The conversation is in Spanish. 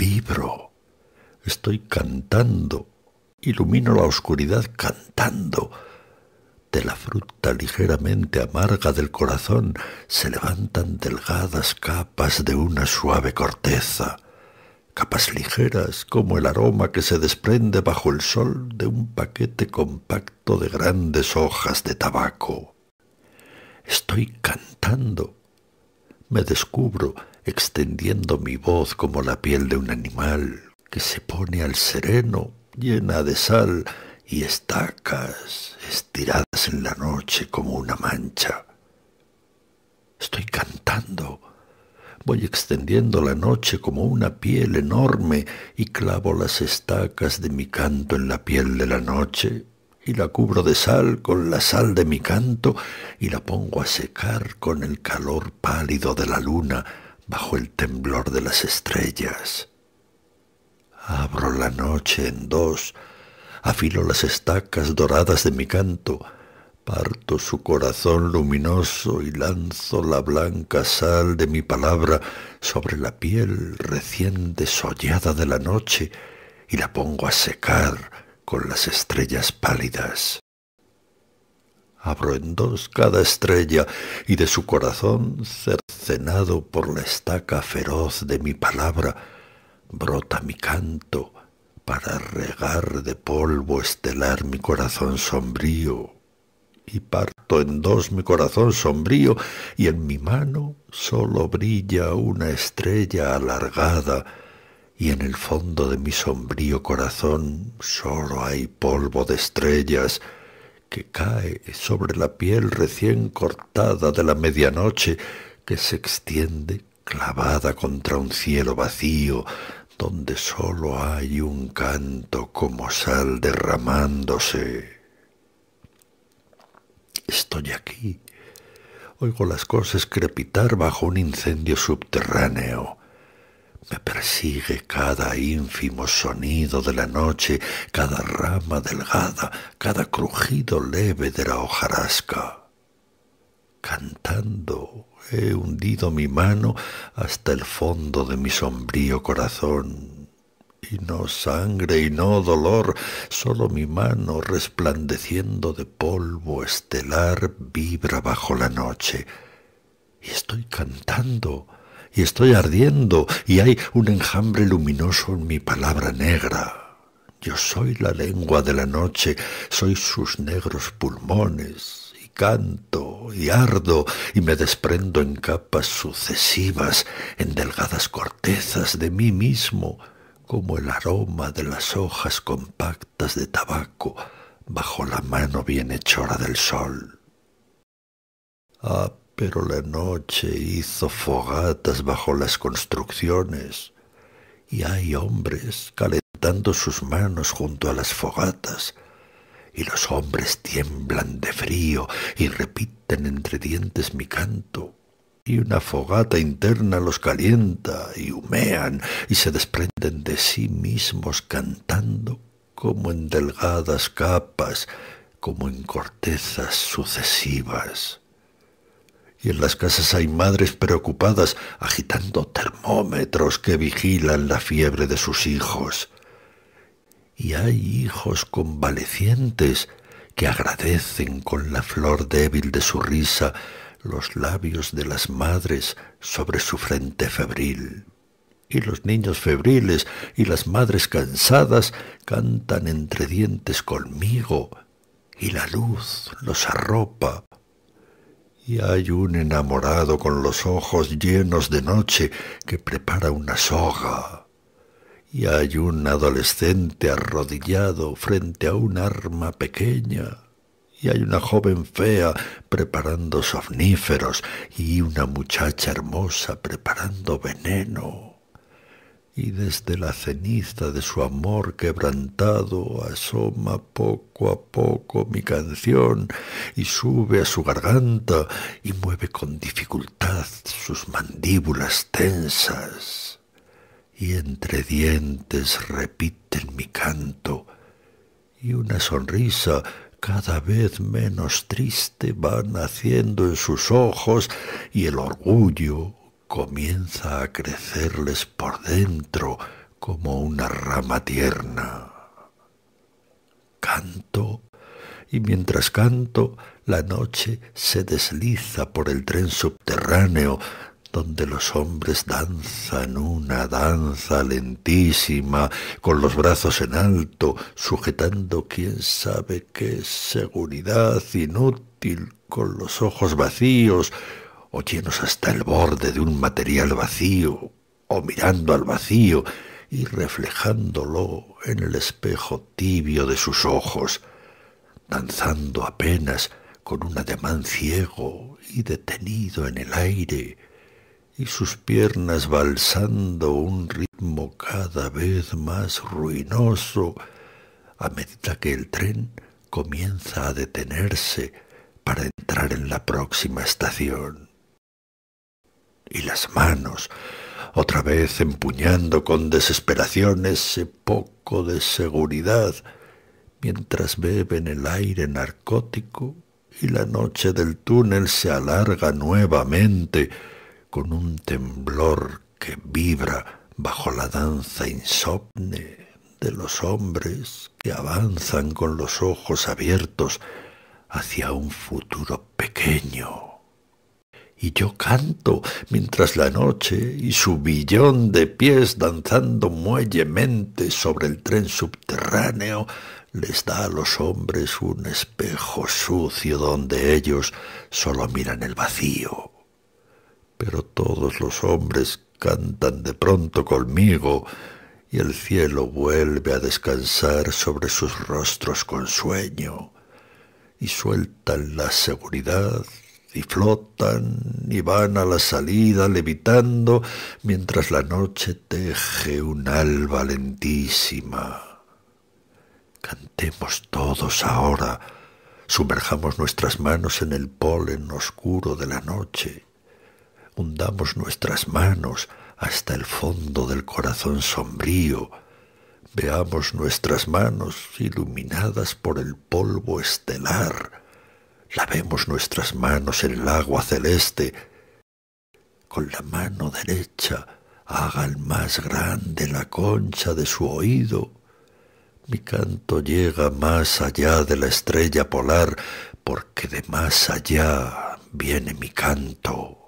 vibro, estoy cantando, ilumino la oscuridad cantando. De la fruta ligeramente amarga del corazón se levantan delgadas capas de una suave corteza, capas ligeras como el aroma que se desprende bajo el sol de un paquete compacto de grandes hojas de tabaco. Estoy cantando, me descubro extendiendo mi voz como la piel de un animal que se pone al sereno, llena de sal y estacas estiradas en la noche como una mancha. Estoy cantando. Voy extendiendo la noche como una piel enorme y clavo las estacas de mi canto en la piel de la noche y la cubro de sal con la sal de mi canto y la pongo a secar con el calor pálido de la luna bajo el temblor de las estrellas. Abro la noche en dos, afilo las estacas doradas de mi canto, parto su corazón luminoso y lanzo la blanca sal de mi palabra sobre la piel recién desollada de la noche y la pongo a secar con las estrellas pálidas. Abro en dos cada estrella y de su corazón, cercenado por la estaca feroz de mi palabra, brota mi canto para regar de polvo estelar mi corazón sombrío. Y parto en dos mi corazón sombrío y en mi mano solo brilla una estrella alargada, y en el fondo de mi sombrío corazón solo hay polvo de estrellas que cae sobre la piel recién cortada de la medianoche que se extiende clavada contra un cielo vacío donde sólo hay un canto como sal derramándose. Estoy aquí. Oigo las cosas crepitar bajo un incendio subterráneo. Me persigue cada ínfimo sonido de la noche, cada rama delgada, cada crujido leve de la hojarasca. Cantando he hundido mi mano hasta el fondo de mi sombrío corazón. Y no sangre y no dolor, solo mi mano resplandeciendo de polvo estelar vibra bajo la noche. Y estoy cantando y estoy ardiendo y hay un enjambre luminoso en mi palabra negra. Yo soy la lengua de la noche, soy sus negros pulmones y canto y ardo y me desprendo en capas sucesivas, en delgadas cortezas de mí mismo, como el aroma de las hojas compactas de tabaco bajo la mano bienhechora del sol. Ah, pero la noche hizo fogatas bajo las construcciones, y hay hombres calentando sus manos junto a las fogatas, y los hombres tiemblan de frío y repiten entre dientes mi canto, y una fogata interna los calienta y humean y se desprenden de sí mismos cantando como en delgadas capas, como en cortezas sucesivas y en las casas hay madres preocupadas agitando termómetros que vigilan la fiebre de sus hijos. Y hay hijos convalecientes que agradecen con la flor débil de su risa los labios de las madres sobre su frente febril. Y los niños febriles y las madres cansadas cantan entre dientes conmigo, y la luz los arropa y hay un enamorado con los ojos llenos de noche que prepara una soga, y hay un adolescente arrodillado frente a un arma pequeña, y hay una joven fea preparando somníferos, y una muchacha hermosa preparando veneno y desde la ceniza de su amor quebrantado asoma poco a poco mi canción y sube a su garganta y mueve con dificultad sus mandíbulas tensas y entre dientes repiten mi canto y una sonrisa cada vez menos triste va naciendo en sus ojos y el orgullo comienza a crecerles por dentro como una rama tierna. Canto, y mientras canto, la noche se desliza por el tren subterráneo, donde los hombres danzan una danza lentísima, con los brazos en alto, sujetando quién sabe qué seguridad inútil, con los ojos vacíos, o llenos hasta el borde de un material vacío, o mirando al vacío y reflejándolo en el espejo tibio de sus ojos, danzando apenas con un ademán ciego y detenido en el aire, y sus piernas balsando un ritmo cada vez más ruinoso, a medida que el tren comienza a detenerse para entrar en la próxima estación y las manos, otra vez empuñando con desesperación ese poco de seguridad, mientras beben el aire narcótico y la noche del túnel se alarga nuevamente con un temblor que vibra bajo la danza insomne de los hombres que avanzan con los ojos abiertos hacia un futuro pequeño y yo canto, mientras la noche y su billón de pies danzando muellemente sobre el tren subterráneo les da a los hombres un espejo sucio donde ellos solo miran el vacío. Pero todos los hombres cantan de pronto conmigo y el cielo vuelve a descansar sobre sus rostros con sueño y sueltan la seguridad y flotan y van a la salida levitando mientras la noche teje un alba lentísima. Cantemos todos ahora, sumerjamos nuestras manos en el polen oscuro de la noche, hundamos nuestras manos hasta el fondo del corazón sombrío, veamos nuestras manos iluminadas por el polvo estelar, Lavemos nuestras manos en el agua celeste. Con la mano derecha haga el más grande la concha de su oído. Mi canto llega más allá de la estrella polar, porque de más allá viene mi canto.